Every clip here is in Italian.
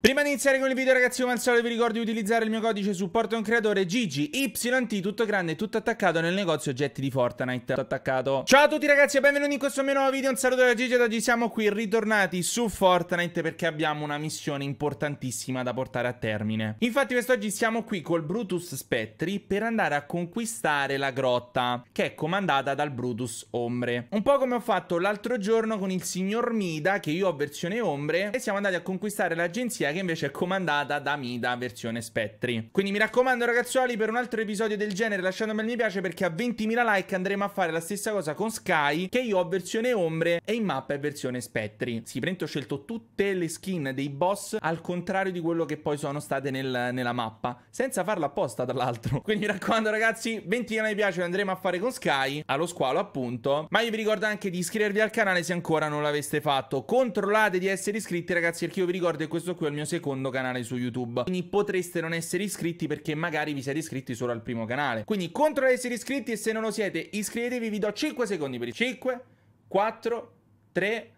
Prima di iniziare con il video ragazzi come al solito vi ricordo di utilizzare il mio codice supporto a un creatore GGYT tutto grande tutto attaccato nel negozio oggetti di Fortnite tutto attaccato Ciao a tutti ragazzi e benvenuti in questo mio nuovo video un saluto da Gigi ed oggi siamo qui ritornati su Fortnite perché abbiamo una missione importantissima da portare a termine Infatti quest'oggi siamo qui col Brutus Spettri per andare a conquistare la grotta che è comandata dal Brutus Ombre Un po' come ho fatto l'altro giorno con il signor Mida che io ho versione Ombre e siamo andati a conquistare l'agenzia polizia che invece è comandata da Mida versione Spettri. Quindi mi raccomando ragazzuoli per un altro episodio del genere lasciate un bel mi piace perché a 20.000 like andremo a fare la stessa cosa con Sky che io ho versione ombre e in mappa è versione Spettri. Sì, prendo ho scelto tutte le skin dei boss al contrario di quello che poi sono state nel, nella mappa senza farla apposta tra l'altro. Quindi mi raccomando ragazzi 20.000 mi piace andremo a fare con Sky allo squalo appunto ma io vi ricordo anche di iscrivervi al canale se ancora non l'aveste fatto controllate di essere iscritti ragazzi perché io vi ricordo che questo qui è il mio mio secondo canale su YouTube. Quindi potreste non essere iscritti perché magari vi siete iscritti solo al primo canale. Quindi controllate essere iscritti e se non lo siete iscrivetevi, vi do 5 secondi per i 5, 4, 3,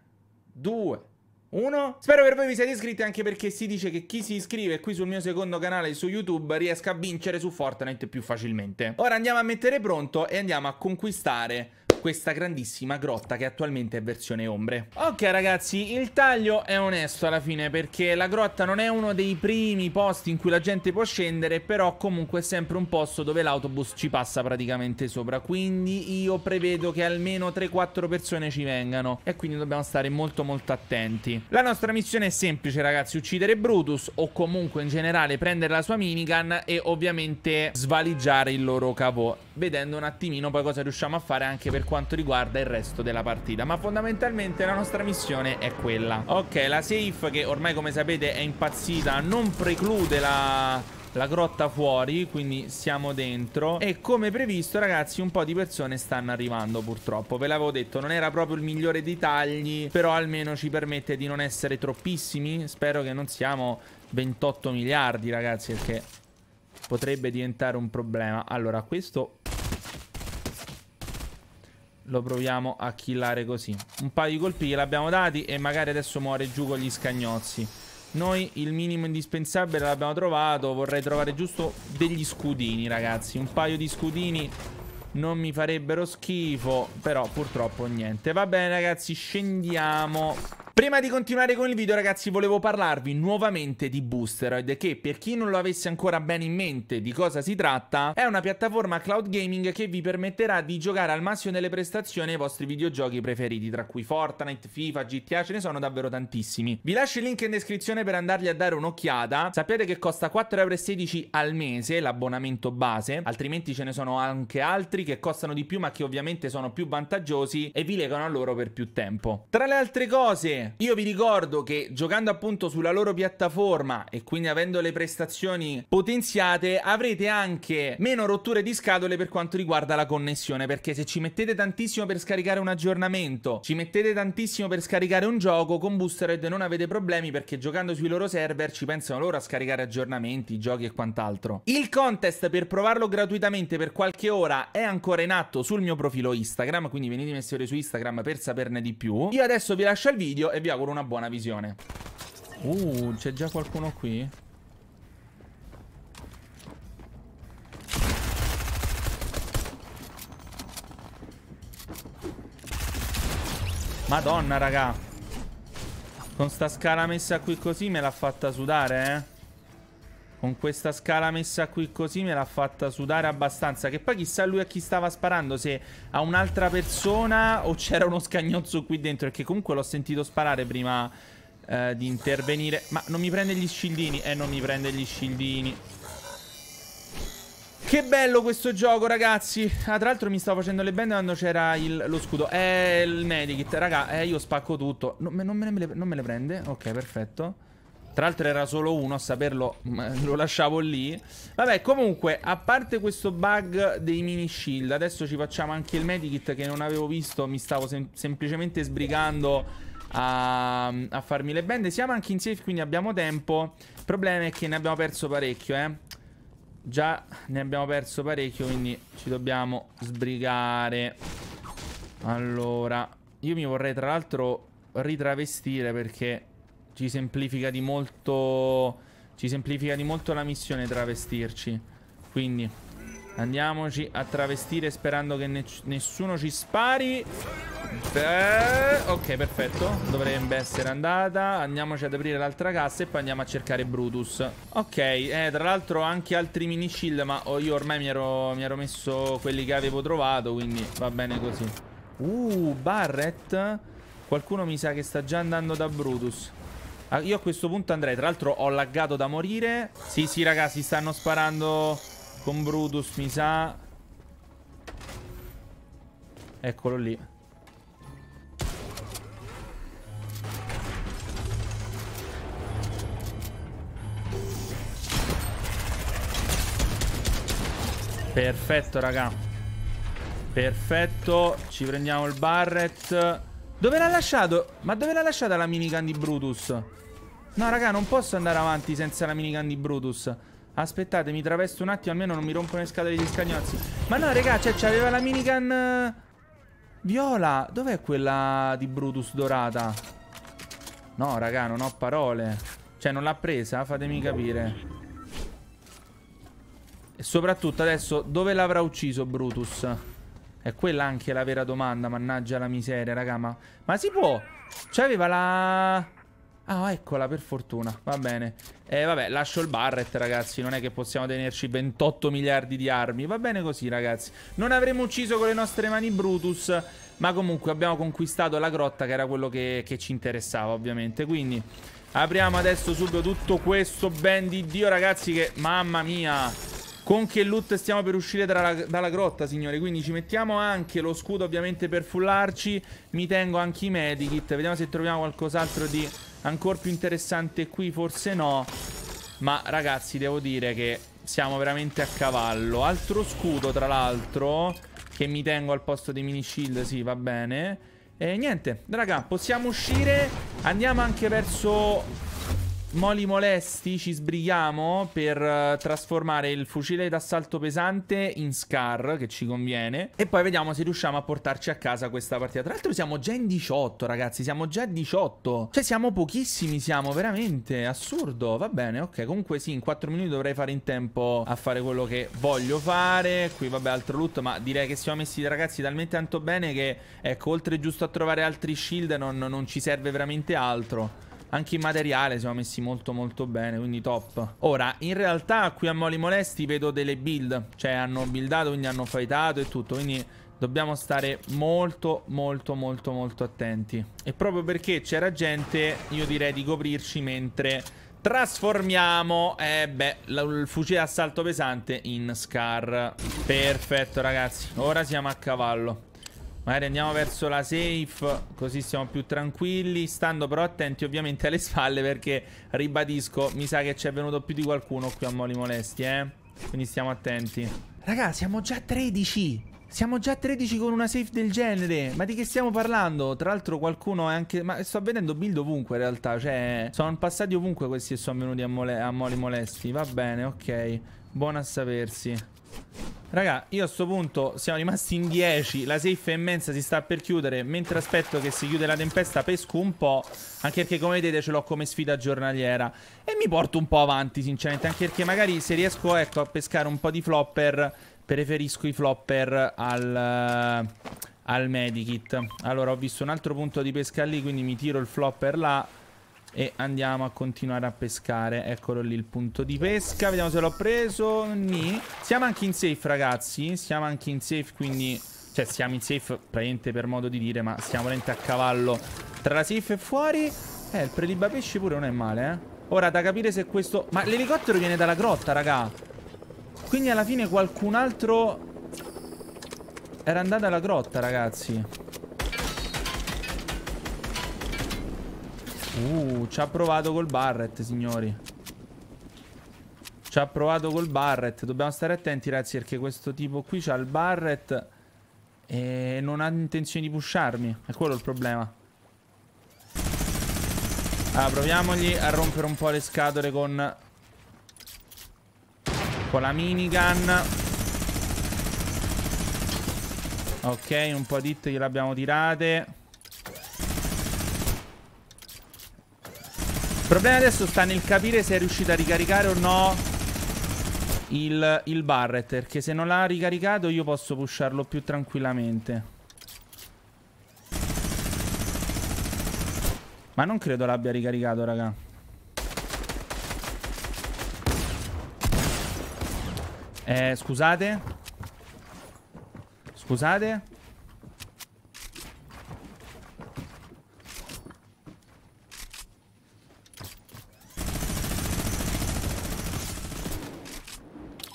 2, 1. Spero per voi vi siate iscritti anche perché si dice che chi si iscrive qui sul mio secondo canale su YouTube riesca a vincere su Fortnite più facilmente. Ora andiamo a mettere pronto e andiamo a conquistare questa grandissima grotta che attualmente è versione ombre. Ok ragazzi, il taglio è onesto alla fine perché la grotta non è uno dei primi posti in cui la gente può scendere, però comunque è sempre un posto dove l'autobus ci passa praticamente sopra, quindi io prevedo che almeno 3-4 persone ci vengano e quindi dobbiamo stare molto molto attenti. La nostra missione è semplice ragazzi, uccidere Brutus o comunque in generale prendere la sua minigun e ovviamente svaligiare il loro capo, vedendo un attimino poi cosa riusciamo a fare anche per quanto riguarda il resto della partita ma fondamentalmente la nostra missione è quella ok la safe che ormai come sapete è impazzita non preclude la la grotta fuori, quindi siamo dentro e come previsto ragazzi un po' di persone stanno arrivando purtroppo, ve l'avevo detto non era proprio il migliore dei tagli però almeno ci permette di non essere troppissimi, spero che non siamo 28 miliardi ragazzi perché potrebbe diventare un problema allora questo lo proviamo a killare così. Un paio di colpi gliel'abbiamo dati e magari adesso muore giù con gli scagnozzi. Noi il minimo indispensabile l'abbiamo trovato, vorrei trovare giusto degli scudini ragazzi. Un paio di scudini non mi farebbero schifo, però purtroppo niente. Va bene ragazzi, scendiamo Prima di continuare con il video ragazzi volevo parlarvi nuovamente di Boosteroid che per chi non lo avesse ancora bene in mente di cosa si tratta è una piattaforma cloud gaming che vi permetterà di giocare al massimo delle prestazioni ai vostri videogiochi preferiti tra cui Fortnite, FIFA, GTA ce ne sono davvero tantissimi. Vi lascio il link in descrizione per andargli a dare un'occhiata sapete che costa 4,16€ al mese l'abbonamento base altrimenti ce ne sono anche altri che costano di più ma che ovviamente sono più vantaggiosi e vi legano a loro per più tempo. Tra le altre cose io vi ricordo che giocando appunto sulla loro piattaforma e quindi avendo le prestazioni potenziate avrete anche meno rotture di scatole per quanto riguarda la connessione perché se ci mettete tantissimo per scaricare un aggiornamento, ci mettete tantissimo per scaricare un gioco, con Boostered non avete problemi perché giocando sui loro server ci pensano loro a scaricare aggiornamenti, giochi e quant'altro. Il contest per provarlo gratuitamente per qualche ora è ancora in atto sul mio profilo Instagram, quindi venite a seguire su Instagram per saperne di più. Io adesso vi lascio il video e vi auguro una buona visione. Uh, c'è già qualcuno qui? Madonna, raga. Con sta scala messa qui così me l'ha fatta sudare, eh. Con questa scala messa qui così me l'ha fatta sudare abbastanza. Che poi chissà lui a chi stava sparando, se a un'altra persona o c'era uno scagnozzo qui dentro. Perché comunque l'ho sentito sparare prima eh, di intervenire. Ma non mi prende gli scildini? Eh, non mi prende gli scildini. Che bello questo gioco, ragazzi. Ah, tra l'altro mi stavo facendo le bende quando c'era lo scudo. Eh, il medikit. Raga, eh, io spacco tutto. Non, non, me, le, non me le prende? Ok, perfetto. Tra l'altro era solo uno a saperlo, mm, eh, lo lasciavo lì. Vabbè, comunque, a parte questo bug dei mini shield, adesso ci facciamo anche il medikit che non avevo visto, mi stavo sem semplicemente sbrigando a, a, farmi le bende. Siamo anche in safe, quindi abbiamo tempo. Il problema è che ne abbiamo perso parecchio, eh. Già ne abbiamo perso parecchio, quindi ci dobbiamo sbrigare. Allora, io mi vorrei tra l'altro ritravestire perché ci semplifica di molto... Ci semplifica di molto la missione travestirci. Quindi andiamoci a travestire sperando che ne nessuno ci spari. Beh, ok, perfetto. Dovrebbe essere andata. Andiamoci ad aprire l'altra cassa e poi andiamo a cercare Brutus. Ok, eh, tra l'altro anche altri mini shield, ma io ormai mi ero, mi ero messo quelli che avevo trovato, quindi va bene così. Uh, Barrett. Qualcuno mi sa che sta già andando da Brutus. Ah, io a questo punto andrei. Tra l'altro ho laggato da morire. Sì, sì, ragazzi, stanno sparando con Brutus, mi sa. Eccolo lì. Perfetto, raga. Perfetto. Ci prendiamo il Barret. Dove l'ha lasciato? Ma dove l'ha lasciata la minigun di Brutus? No, raga, non posso andare avanti senza la minigun di Brutus. Aspettate, mi travesto un attimo, almeno non mi rompono le scatole di scagnozzi. Ma no, raga, cioè, c'aveva la minigun... Eh, viola, dov'è quella di Brutus dorata? No, raga, non ho parole. Cioè, non l'ha presa, fatemi capire. E soprattutto adesso, dove l'avrà ucciso Brutus? È quella anche la vera domanda, mannaggia la miseria, raga, ma... Ma si può? C'aveva la... Ah, eccola, per fortuna. Va bene. Eh, vabbè, lascio il Barret, ragazzi. Non è che possiamo tenerci 28 miliardi di armi. Va bene così, ragazzi. Non avremmo ucciso con le nostre mani Brutus, ma comunque abbiamo conquistato la grotta, che era quello che, che ci interessava, ovviamente. Quindi apriamo adesso subito tutto questo ben di Dio, ragazzi, che... Mamma mia! Con che loot stiamo per uscire dalla, dalla grotta, signori. Quindi ci mettiamo anche lo scudo, ovviamente, per fullarci. Mi tengo anche i medikit. Vediamo se troviamo qualcos'altro di ancora più interessante qui. Forse no. Ma, ragazzi, devo dire che siamo veramente a cavallo. Altro scudo, tra l'altro, che mi tengo al posto dei mini shield. Sì, va bene. E niente, raga, possiamo uscire. Andiamo anche verso Moli molesti, ci sbrighiamo per uh, trasformare il fucile d'assalto pesante in Scar, che ci conviene. E poi vediamo se riusciamo a portarci a casa questa partita. Tra l'altro siamo già in 18, ragazzi, siamo già a 18. Cioè siamo pochissimi, siamo veramente, assurdo. Va bene, ok, comunque sì, in 4 minuti dovrei fare in tempo a fare quello che voglio fare. Qui vabbè, altro loot, ma direi che siamo messi, ragazzi, talmente tanto bene che, ecco, oltre giusto a trovare altri shield non, non ci serve veramente altro. Anche in materiale siamo messi molto molto bene, quindi top. Ora, in realtà qui a Moli Molesti vedo delle build, cioè hanno buildato, quindi hanno fightato e tutto, quindi dobbiamo stare molto molto molto molto attenti. E proprio perché c'era gente, io direi di coprirci mentre Trasformiamo, eh beh, il fucile assalto pesante in Scar Perfetto ragazzi, ora siamo a cavallo Magari andiamo verso la safe, così siamo più tranquilli, stando però attenti ovviamente alle spalle perché, ribadisco, mi sa che c'è venuto più di qualcuno qui a Moli Molesti, eh. Quindi stiamo attenti. Raga, siamo già 13! Siamo già 13 con una safe del genere. Ma di che stiamo parlando? Tra l'altro qualcuno è anche... Ma sto vedendo build ovunque in realtà. Cioè, sono passati ovunque questi che sono venuti a, mole... a moli molesti. Va bene, ok. Buona a sapersi. Raga, io a sto punto siamo rimasti in 10. La safe è immensa, si sta per chiudere. Mentre aspetto che si chiude la tempesta, pesco un po'. Anche perché, come vedete, ce l'ho come sfida giornaliera. E mi porto un po' avanti, sinceramente. Anche perché magari se riesco, ecco, a pescare un po' di flopper, preferisco i flopper al... Al medikit Allora ho visto un altro punto di pesca lì Quindi mi tiro il flopper là e andiamo a continuare a pescare Eccolo lì il punto di pesca Vediamo se l'ho preso Ni. Siamo anche in safe ragazzi Siamo anche in safe quindi Cioè siamo in safe praticamente per modo di dire Ma siamo veramente a cavallo Tra la safe e fuori Eh il preliba pesci pure non è male eh Ora da capire se questo Ma l'elicottero viene dalla grotta raga Quindi alla fine qualcun altro Era andato alla grotta ragazzi Uh, ci ha provato col Barrett, signori. Ci ha provato col Barrett. Dobbiamo stare attenti, ragazzi, perché questo tipo qui c'ha il Barrett e non ha intenzione di pusharmi. È quello il problema. Allora, proviamogli a rompere un po' le scatole con... Con la minigun. Ok, un po' di hit gliel'abbiamo tirate. problema adesso sta nel capire se è riuscito a ricaricare o no il, il Barret. Perché se non l'ha ricaricato io posso pusharlo più tranquillamente. Ma non credo l'abbia ricaricato, raga. Eh, scusate. Scusate.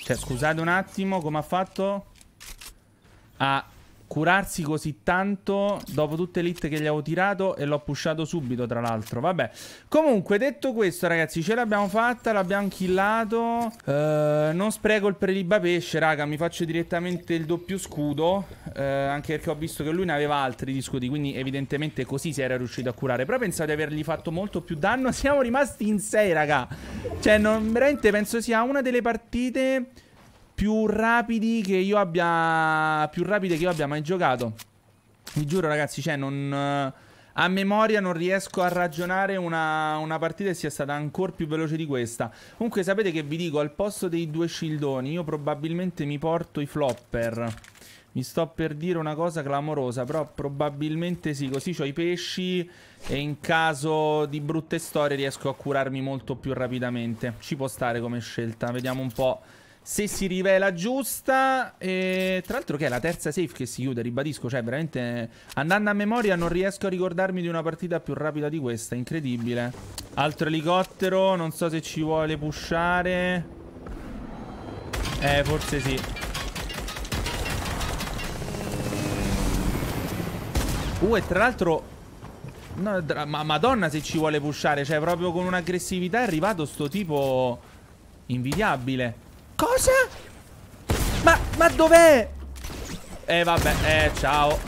Cioè, scusate un attimo, come ha fatto? Ah, curarsi così tanto dopo tutte le hit che gli avevo tirato e l'ho pushato subito tra l'altro vabbè comunque detto questo ragazzi ce l'abbiamo fatta l'abbiamo killato eh, non spreco il preliba pesce raga mi faccio direttamente il doppio scudo eh, anche perché ho visto che lui ne aveva altri di scudi quindi evidentemente così si era riuscito a curare però pensavo di avergli fatto molto più danno siamo rimasti in 6 raga cioè non, veramente penso sia una delle partite più rapidi che io abbia. Più rapide che io abbia mai giocato. Vi giuro, ragazzi, cioè, non. Eh, a memoria non riesco a ragionare una, una partita che sia stata ancora più veloce di questa. Comunque sapete che vi dico, al posto dei due shieldoni io probabilmente mi porto i flopper. Mi sto per dire una cosa clamorosa, però probabilmente sì, così ho i pesci e in caso di brutte storie riesco a curarmi molto più rapidamente. Ci può stare come scelta, vediamo un po' se si rivela giusta. E... tra l'altro, che è la terza safe che si chiude, ribadisco. Cioè, veramente andando a memoria, non riesco a ricordarmi di una partita più rapida di questa. Incredibile. Altro elicottero. Non so se ci vuole pushare. Eh, forse sì. Uh, e tra l'altro. No, ma madonna se ci vuole pushare Cioè proprio con un'aggressività è arrivato sto tipo Invidiabile Cosa? Ma, ma dov'è? Eh vabbè, eh ciao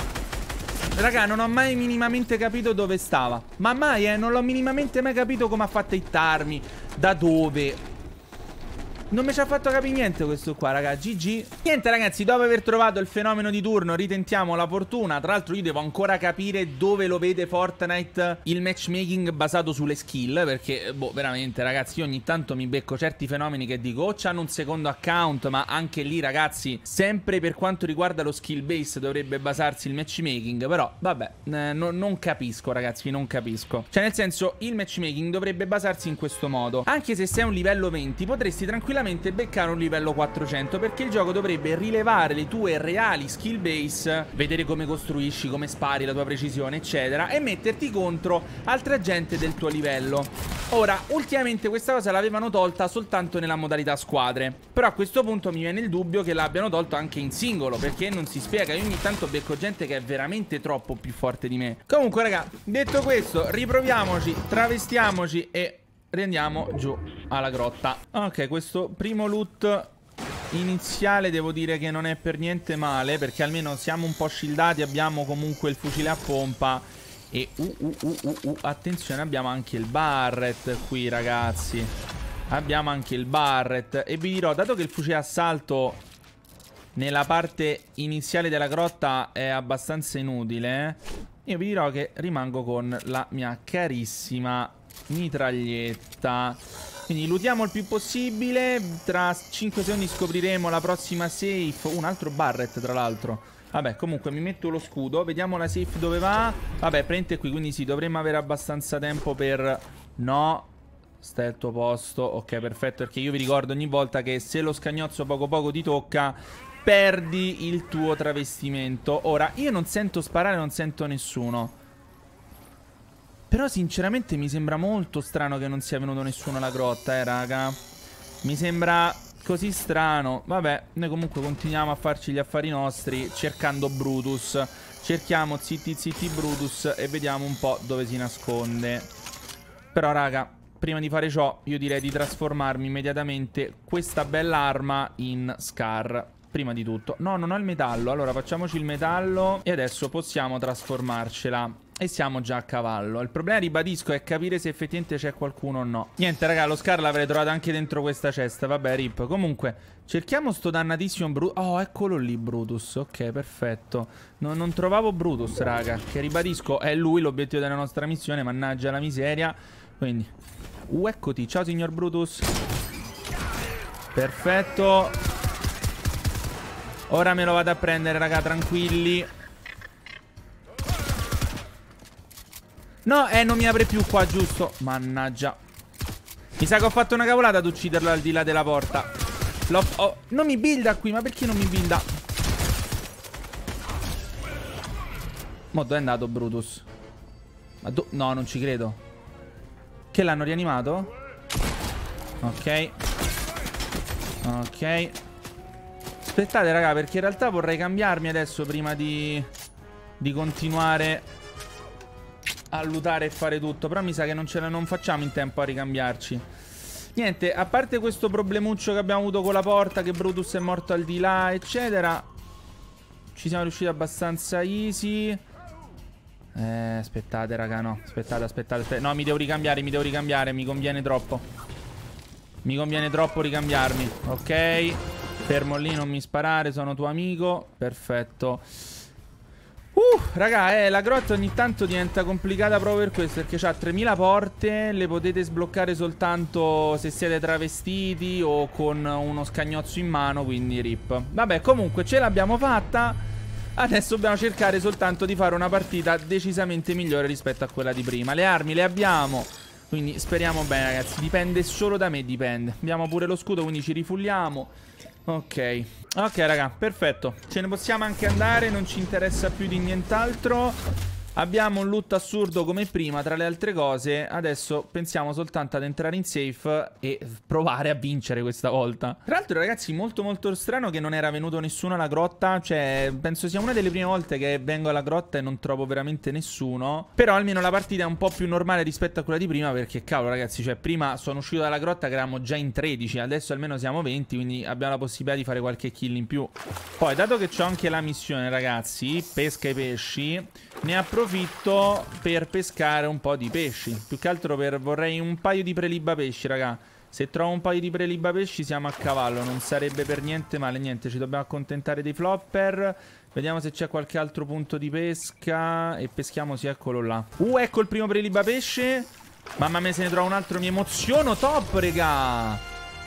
Raga, non ho mai minimamente capito dove stava Ma mai, eh, non l'ho minimamente mai capito come ha fatto a hittarmi Da dove non mi ci ha fatto capire niente questo qua, raga. GG. Niente, ragazzi, dopo aver trovato il fenomeno di turno, ritentiamo la fortuna. Tra l'altro, io devo ancora capire dove lo vede Fortnite il matchmaking basato sulle skill. Perché, boh, veramente, ragazzi, io ogni tanto mi becco certi fenomeni che dico, o c'hanno un secondo account, ma anche lì, ragazzi, sempre per quanto riguarda lo skill base dovrebbe basarsi il matchmaking. Però, vabbè, eh, no, non capisco, ragazzi, non capisco. Cioè, nel senso, il matchmaking dovrebbe basarsi in questo modo. Anche se sei un livello 20, potresti tranquillamente tranquillamente beccare un livello 400 perché il gioco dovrebbe rilevare le tue reali skill base, vedere come costruisci, come spari, la tua precisione, eccetera, e metterti contro altra gente del tuo livello. Ora, ultimamente questa cosa l'avevano tolta soltanto nella modalità squadre, però a questo punto mi viene il dubbio che l'abbiano tolto anche in singolo, perché non si spiega, io ogni tanto becco gente che è veramente troppo più forte di me. Comunque, raga, detto questo, riproviamoci, travestiamoci e riandiamo giù alla grotta. Ok, questo primo loot iniziale devo dire che non è per niente male, perché almeno siamo un po' shieldati, abbiamo comunque il fucile a pompa e uh, uh, uh, attenzione, abbiamo anche il Barret qui, ragazzi. Abbiamo anche il Barret e vi dirò, dato che il fucile assalto nella parte iniziale della grotta è abbastanza inutile, io vi dirò che rimango con la mia carissima mitraglietta. Quindi lootiamo il più possibile. Tra 5 secondi scopriremo la prossima safe. Un altro Barret, tra l'altro. Vabbè, comunque mi metto lo scudo. Vediamo la safe dove va. Vabbè, prende qui, quindi sì, dovremmo avere abbastanza tempo per... No, Stai al tuo posto Ok perfetto perché io vi ricordo ogni volta che se lo scagnozzo poco poco ti tocca Perdi il tuo travestimento Ora io non sento sparare non sento nessuno però sinceramente mi sembra molto strano che non sia venuto nessuno alla grotta, eh, raga. Mi sembra così strano. Vabbè, noi comunque continuiamo a farci gli affari nostri cercando Brutus. Cerchiamo zitti zitti Brutus e vediamo un po' dove si nasconde. Però, raga, prima di fare ciò io direi di trasformarmi immediatamente questa bella arma in Scar. Prima di tutto. No, non ho il metallo. Allora, facciamoci il metallo e adesso possiamo trasformarcela. E siamo già a cavallo. Il problema, ribadisco, è capire se effettivamente c'è qualcuno o no. Niente, raga, lo Scar l'avrei trovato anche dentro questa cesta. Vabbè, rip. Comunque, cerchiamo sto dannatissimo Brutus. Oh, eccolo lì, Brutus. Ok, perfetto. No, non trovavo Brutus, raga. Che ribadisco, è lui l'obiettivo della nostra missione. Mannaggia la miseria. Quindi, uh, eccoti. Ciao, signor Brutus. Perfetto. Ora me lo vado a prendere, raga, tranquilli. No, eh, non mi apre più qua, giusto Mannaggia Mi sa che ho fatto una cavolata ad ucciderlo al di là della porta oh, Non mi builda qui, ma perché non mi builda? Mo dove è andato Brutus? Ma do... No, non ci credo Che l'hanno rianimato? Ok Ok Aspettate raga perché in realtà vorrei cambiarmi adesso prima di Di continuare a lutare e fare tutto. Però mi sa che non, ce la, non facciamo in tempo a ricambiarci. Niente, a parte questo problemuccio che abbiamo avuto con la porta, che Brutus è morto al di là, eccetera. Ci siamo riusciti abbastanza easy. Eh, aspettate, raga, no. Aspettate, aspettate, aspettate. No, mi devo ricambiare, mi devo ricambiare. Mi conviene troppo. Mi conviene troppo ricambiarmi. Ok. Fermo lì, non mi sparare, sono tuo amico. Perfetto. Uh, raga, eh, la grotta ogni tanto diventa complicata proprio per questo, perché c'ha 3000 porte, le potete sbloccare soltanto se siete travestiti o con uno scagnozzo in mano, quindi rip. Vabbè, comunque ce l'abbiamo fatta, adesso dobbiamo cercare soltanto di fare una partita decisamente migliore rispetto a quella di prima. Le armi le abbiamo, quindi speriamo bene ragazzi, dipende solo da me, dipende. Abbiamo pure lo scudo, quindi ci rifulliamo. Ok. Ok, raga, perfetto. Ce ne possiamo anche andare, non ci interessa più di nient'altro. Abbiamo un loot assurdo come prima, tra le altre cose. Adesso pensiamo soltanto ad entrare in safe e provare a vincere questa volta. Tra l'altro, ragazzi, molto molto strano che non era venuto nessuno alla grotta. Cioè, penso sia una delle prime volte che vengo alla grotta e non trovo veramente nessuno. Però almeno la partita è un po' più normale rispetto a quella di prima, perché cavolo, ragazzi, cioè, prima sono uscito dalla grotta che eravamo già in 13, adesso almeno siamo 20, quindi abbiamo la possibilità di fare qualche kill in più. Poi, dato che ho anche la missione, ragazzi, pesca i pesci, ne approfitto approfitto per pescare un po' di pesci. Più che altro per, vorrei un paio di preliba pesci, raga. Se trovo un paio di preliba pesci siamo a cavallo, non sarebbe per niente male. Niente, ci dobbiamo accontentare dei flopper. Vediamo se c'è qualche altro punto di pesca. E peschiamo, sì, eccolo là. Uh, ecco il primo preliba pesce. Mamma mia, se ne trovo un altro, mi emoziono. Top, raga.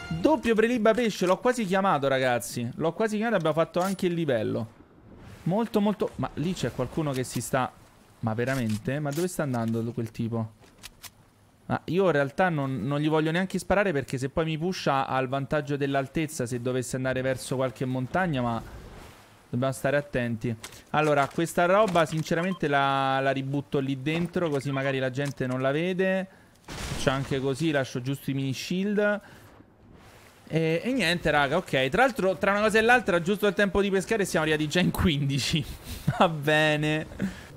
Doppio preliba pesce, l'ho quasi chiamato, ragazzi. L'ho quasi chiamato, abbiamo fatto anche il livello. Molto, molto... Ma lì c'è qualcuno che si sta ma veramente? Ma dove sta andando quel tipo? Ma ah, io in realtà non, non, gli voglio neanche sparare perché se poi mi pusha ha il vantaggio dell'altezza se dovesse andare verso qualche montagna, ma dobbiamo stare attenti. Allora, questa roba sinceramente la, la ributto lì dentro così magari la gente non la vede. Faccio anche così, lascio giusto i mini shield. E, e, niente, raga, ok. Tra l'altro, tra una cosa e l'altra, giusto il tempo di pescare siamo arrivati già in 15. Va bene.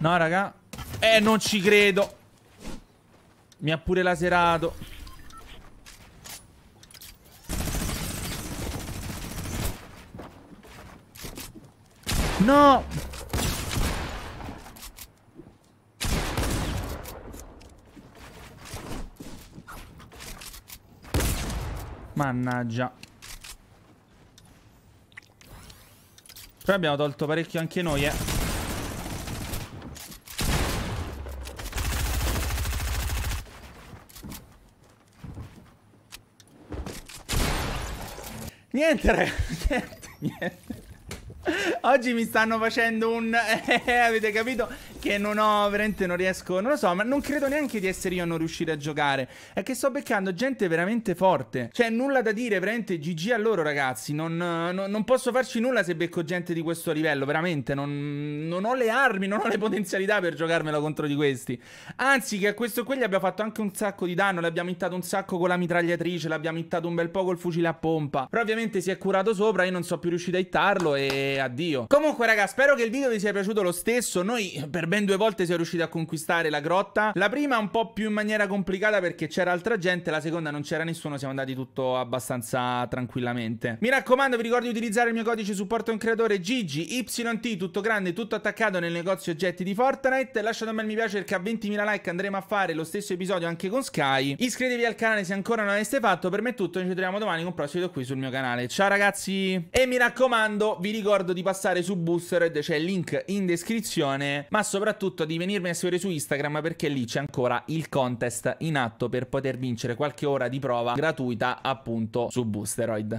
No, raga. Eh, non ci credo. Mi ha pure laserato. No! Mannaggia. Però abbiamo tolto parecchio anche noi, eh. Niente, ragazzi, niente, niente. Oggi mi stanno facendo un... Eh, avete capito? Che non ho, veramente non riesco, non lo so, ma non credo neanche di essere io a non riuscire a giocare. È che sto beccando gente veramente forte. Cioè, nulla da dire, veramente GG a loro ragazzi. Non, non, non posso farci nulla se becco gente di questo livello, veramente. Non, non, ho le armi, non ho le potenzialità per giocarmelo contro di questi. Anzi, che a questo qui gli abbia fatto anche un sacco di danno. L'abbiamo intato un sacco con la mitragliatrice, l'abbiamo intato un bel po' col fucile a pompa. Però ovviamente si è curato sopra, io non sono più riuscito a hittarlo e addio. Comunque raga, spero che il video vi sia piaciuto lo stesso. Noi per ben due volte siamo riusciti a conquistare la grotta. La prima un po' più in maniera complicata perché c'era altra gente, la seconda non c'era nessuno, siamo andati tutto abbastanza tranquillamente. Mi raccomando, vi ricordo di utilizzare il mio codice supporto un creatore GGYT, tutto grande, tutto attaccato nel negozio oggetti di Fortnite. Lasciate un bel mi piace perché a 20.000 like andremo a fare lo stesso episodio anche con Sky. Iscrivetevi al canale se ancora non l'aveste fatto. Per me è tutto, ci vediamo domani con un prossimo video qui sul mio canale. Ciao ragazzi e mi raccomando, vi ricordo ricordo di passare su Boosted, c'è il link in descrizione, ma soprattutto di venirmi a seguire su Instagram perché lì c'è ancora il contest in atto per poter vincere qualche ora di prova gratuita appunto su Boosteroid.